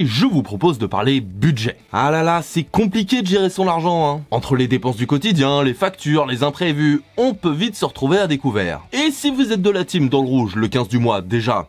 je vous propose de parler budget. Ah là là, c'est compliqué de gérer son argent, hein. Entre les dépenses du quotidien, les factures, les imprévus, on peut vite se retrouver à découvert. Et si vous êtes de la team dans le rouge le 15 du mois, déjà,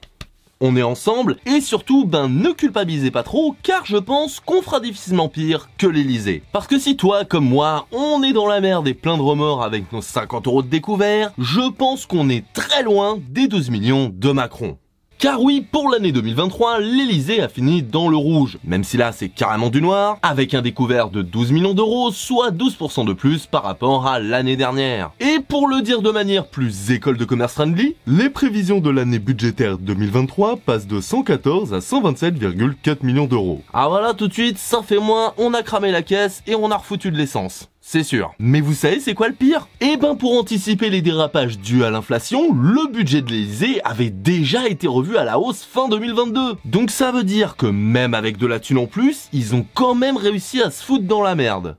on est ensemble, et surtout, ben ne culpabilisez pas trop, car je pense qu'on fera difficilement pire que l'Elysée. Parce que si toi, comme moi, on est dans la merde et plein de remords avec nos 50 euros de découvert, je pense qu'on est très loin des 12 millions de Macron. Car oui, pour l'année 2023, l'Elysée a fini dans le rouge, même si là c'est carrément du noir, avec un découvert de 12 millions d'euros, soit 12% de plus par rapport à l'année dernière. Et pour le dire de manière plus école de commerce friendly, les prévisions de l'année budgétaire 2023 passent de 114 à 127,4 millions d'euros. Ah voilà, tout de suite, ça fait moins, on a cramé la caisse et on a refoutu de l'essence c'est sûr. Mais vous savez c'est quoi le pire Eh ben pour anticiper les dérapages dus à l'inflation, le budget de l'Elysée avait déjà été revu à la hausse fin 2022. Donc ça veut dire que même avec de la thune en plus, ils ont quand même réussi à se foutre dans la merde.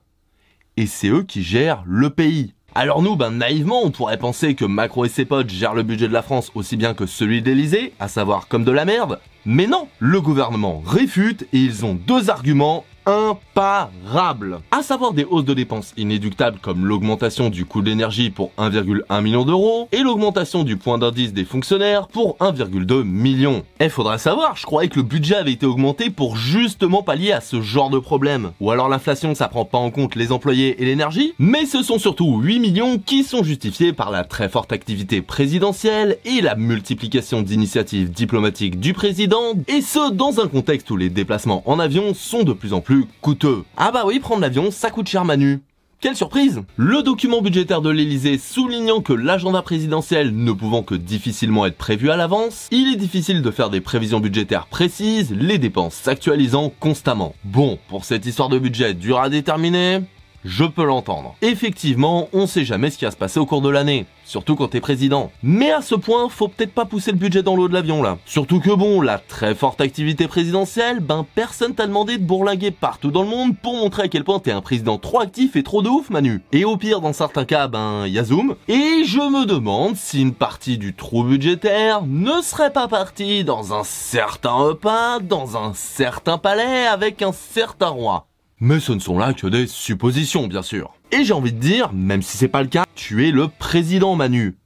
Et c'est eux qui gèrent le pays. Alors nous, ben naïvement, on pourrait penser que Macron et ses potes gèrent le budget de la France aussi bien que celui de l'Elysée, à savoir comme de la merde. Mais non, le gouvernement réfute et ils ont deux arguments imparable. À savoir des hausses de dépenses inéductables comme l'augmentation du coût de l'énergie pour 1,1 million d'euros et l'augmentation du point d'indice des fonctionnaires pour 1,2 million. Eh faudrait savoir, je croyais que le budget avait été augmenté pour justement pallier à ce genre de problème. Ou alors l'inflation ça prend pas en compte les employés et l'énergie, mais ce sont surtout 8 millions qui sont justifiés par la très forte activité présidentielle et la multiplication d'initiatives diplomatiques du président, et ce dans un contexte où les déplacements en avion sont de plus en plus coûteux. Ah bah oui, prendre l'avion, ça coûte cher Manu. Quelle surprise Le document budgétaire de l'Elysée soulignant que l'agenda présidentiel ne pouvant que difficilement être prévu à l'avance, il est difficile de faire des prévisions budgétaires précises, les dépenses s'actualisant constamment. Bon, pour cette histoire de budget dur à déterminer, je peux l'entendre. Effectivement, on sait jamais ce qui va se passer au cours de l'année, surtout quand t'es président. Mais à ce point, faut peut-être pas pousser le budget dans l'eau de l'avion là. Surtout que bon, la très forte activité présidentielle, ben personne t'a demandé de bourlinguer partout dans le monde pour montrer à quel point t'es un président trop actif et trop de ouf Manu. Et au pire, dans certains cas, ben y zoom. Et je me demande si une partie du trou budgétaire ne serait pas partie dans un certain repas, dans un certain palais avec un certain roi. Mais ce ne sont là que des suppositions, bien sûr. Et j'ai envie de dire, même si c'est pas le cas, tu es le président Manu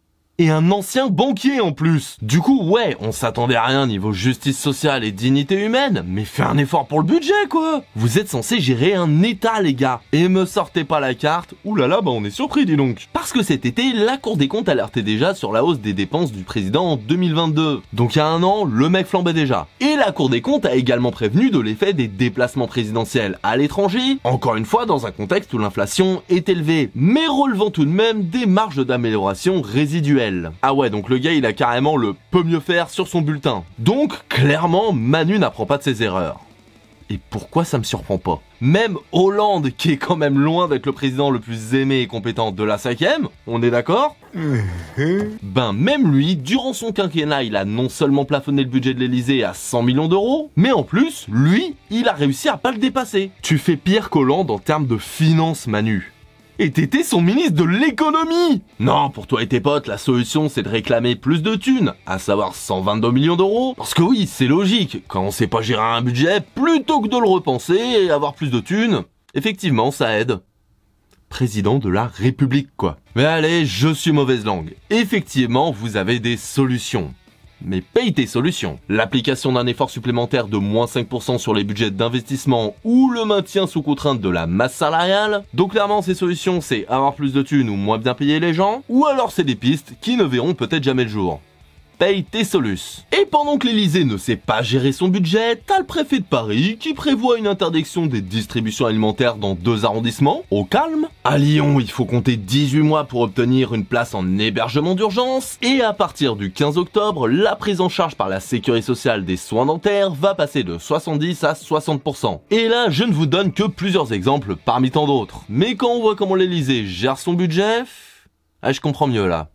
et un ancien banquier en plus. Du coup, ouais, on s'attendait à rien niveau justice sociale et dignité humaine, mais fais un effort pour le budget quoi Vous êtes censé gérer un état les gars, et me sortez pas la carte, oulala bah on est surpris dis donc. Parce que cet été, la Cour des comptes alertait déjà sur la hausse des dépenses du président en 2022. Donc il y a un an, le mec flambait déjà. Et la Cour des comptes a également prévenu de l'effet des déplacements présidentiels à l'étranger, encore une fois dans un contexte où l'inflation est élevée, mais relevant tout de même des marges d'amélioration résiduelles. Ah ouais, donc le gars, il a carrément le peu mieux faire sur son bulletin. Donc, clairement, Manu n'apprend pas de ses erreurs. Et pourquoi ça me surprend pas Même Hollande, qui est quand même loin d'être le président le plus aimé et compétent de la 5ème, on est d'accord mhm. Ben même lui, durant son quinquennat, il a non seulement plafonné le budget de l'Elysée à 100 millions d'euros, mais en plus, lui, il a réussi à pas le dépasser. Tu fais pire qu'Hollande en termes de finances, Manu et t'étais son ministre de l'économie Non, pour toi et tes potes, la solution c'est de réclamer plus de thunes, à savoir 122 millions d'euros. Parce que oui, c'est logique, quand on sait pas gérer un budget, plutôt que de le repenser et avoir plus de thunes, effectivement ça aide président de la République, quoi. Mais allez, je suis mauvaise langue. Effectivement, vous avez des solutions. Mais paye tes solutions. L'application d'un effort supplémentaire de moins 5% sur les budgets d'investissement ou le maintien sous contrainte de la masse salariale. Donc clairement, ces solutions, c'est avoir plus de thunes ou moins bien payer les gens. Ou alors c'est des pistes qui ne verront peut-être jamais le jour paye tes solus. Et pendant que l'Elysée ne sait pas gérer son budget, t'as le préfet de Paris qui prévoit une interdiction des distributions alimentaires dans deux arrondissements, au calme. À Lyon, il faut compter 18 mois pour obtenir une place en hébergement d'urgence, et à partir du 15 octobre, la prise en charge par la sécurité sociale des soins dentaires va passer de 70 à 60%. Et là, je ne vous donne que plusieurs exemples parmi tant d'autres. Mais quand on voit comment l'Elysée gère son budget, ah, je comprends mieux là.